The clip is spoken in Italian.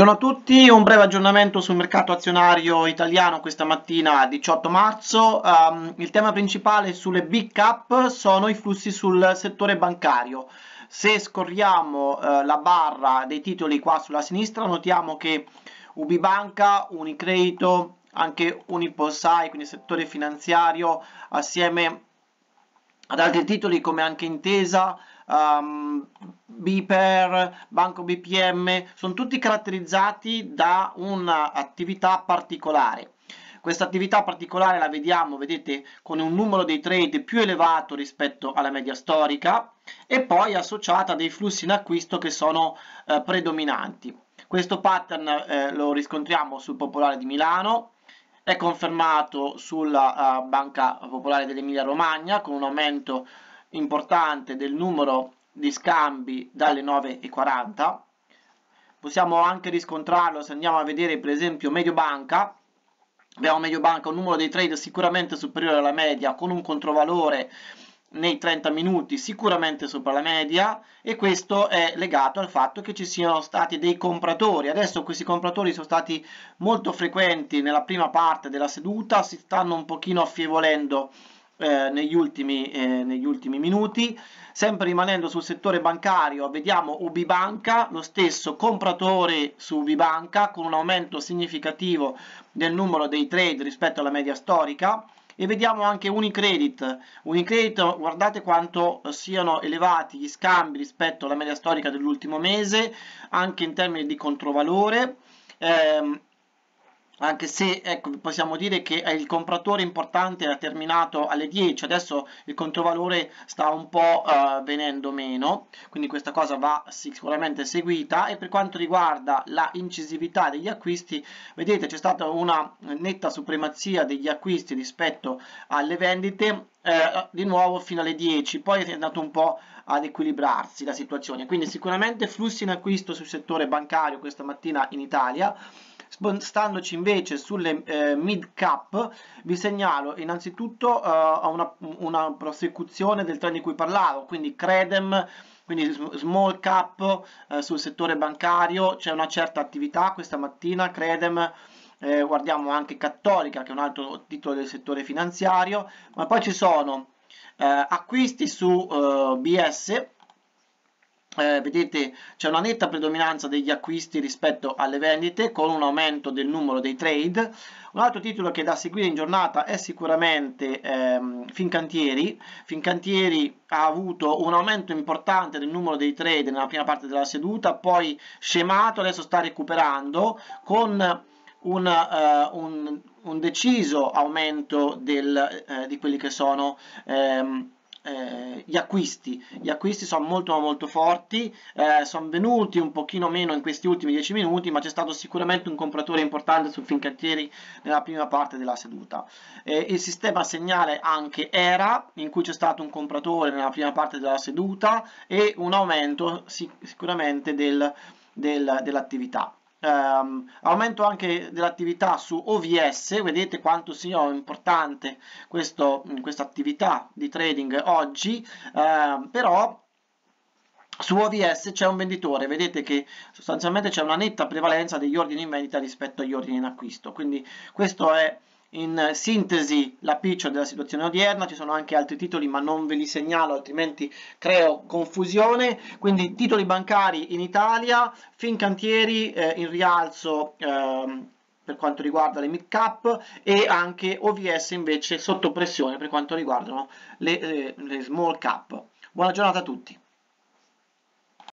Buongiorno a tutti, un breve aggiornamento sul mercato azionario italiano questa mattina 18 marzo. Um, il tema principale sulle big cap sono i flussi sul settore bancario. Se scorriamo uh, la barra dei titoli qua sulla sinistra notiamo che Ubibanca, Unicredito, anche Uniposai, quindi settore finanziario, assieme ad altri titoli come anche Intesa, um, ehm, BPR, Banco BPM, sono tutti caratterizzati da un'attività particolare. Questa attività particolare la vediamo, vedete, con un numero dei trade più elevato rispetto alla media storica e poi associata a dei flussi in acquisto che sono eh, predominanti. Questo pattern eh, lo riscontriamo sul Popolare di Milano, è confermato sulla uh, Banca Popolare dell'Emilia Romagna con un aumento importante del numero di scambi dalle 9.40. Possiamo anche riscontrarlo se andiamo a vedere per esempio Mediobanca. Abbiamo Mediobanca un numero dei trade sicuramente superiore alla media con un controvalore nei 30 minuti sicuramente sopra la media e questo è legato al fatto che ci siano stati dei compratori adesso questi compratori sono stati molto frequenti nella prima parte della seduta si stanno un pochino affievolendo eh, negli, ultimi, eh, negli ultimi minuti sempre rimanendo sul settore bancario vediamo Ubibanca lo stesso compratore su Ubibanca con un aumento significativo del numero dei trade rispetto alla media storica e vediamo anche Unicredit. Unicredit, guardate quanto eh, siano elevati gli scambi rispetto alla media storica dell'ultimo mese, anche in termini di controvalore. Eh, anche se ecco, possiamo dire che il compratore importante ha terminato alle 10, adesso il controvalore sta un po' eh, venendo meno, quindi questa cosa va sicuramente seguita e per quanto riguarda la incisività degli acquisti, vedete c'è stata una netta supremazia degli acquisti rispetto alle vendite eh, di nuovo fino alle 10, poi è andato un po' ad equilibrarsi la situazione, quindi sicuramente flussi in acquisto sul settore bancario questa mattina in Italia, Spostandoci invece sulle eh, mid cap, vi segnalo innanzitutto eh, una, una prosecuzione del trend di cui parlavo, quindi Credem, quindi small cap eh, sul settore bancario, c'è una certa attività questa mattina, Credem. Eh, guardiamo anche Cattolica che è un altro titolo del settore finanziario ma poi ci sono eh, acquisti su eh, BS eh, vedete c'è una netta predominanza degli acquisti rispetto alle vendite con un aumento del numero dei trade un altro titolo che è da seguire in giornata è sicuramente ehm, Fincantieri Fincantieri ha avuto un aumento importante del numero dei trade nella prima parte della seduta poi scemato adesso sta recuperando con un, eh, un, un deciso aumento del, eh, di quelli che sono ehm, eh, gli acquisti. Gli acquisti sono molto molto forti, eh, sono venuti un pochino meno in questi ultimi 10 minuti, ma c'è stato sicuramente un compratore importante sul Fincantieri nella prima parte della seduta. Eh, il sistema segnale anche era, in cui c'è stato un compratore nella prima parte della seduta e un aumento sic sicuramente del, del, dell'attività ehm, aumento anche dell'attività su OVS, vedete quanto sia importante questo, questa attività di trading oggi, ehm, però su OVS c'è un venditore, vedete che sostanzialmente c'è una netta prevalenza degli ordini in vendita rispetto agli ordini in acquisto, quindi questo è in sintesi la picture della situazione odierna, ci sono anche altri titoli ma non ve li segnalo altrimenti creo confusione, quindi titoli bancari in Italia, Fincantieri eh, in rialzo eh, per quanto riguarda le mid cap e anche OVS invece sotto pressione per quanto riguardano le, le, eh, le small cap. Buona giornata a tutti.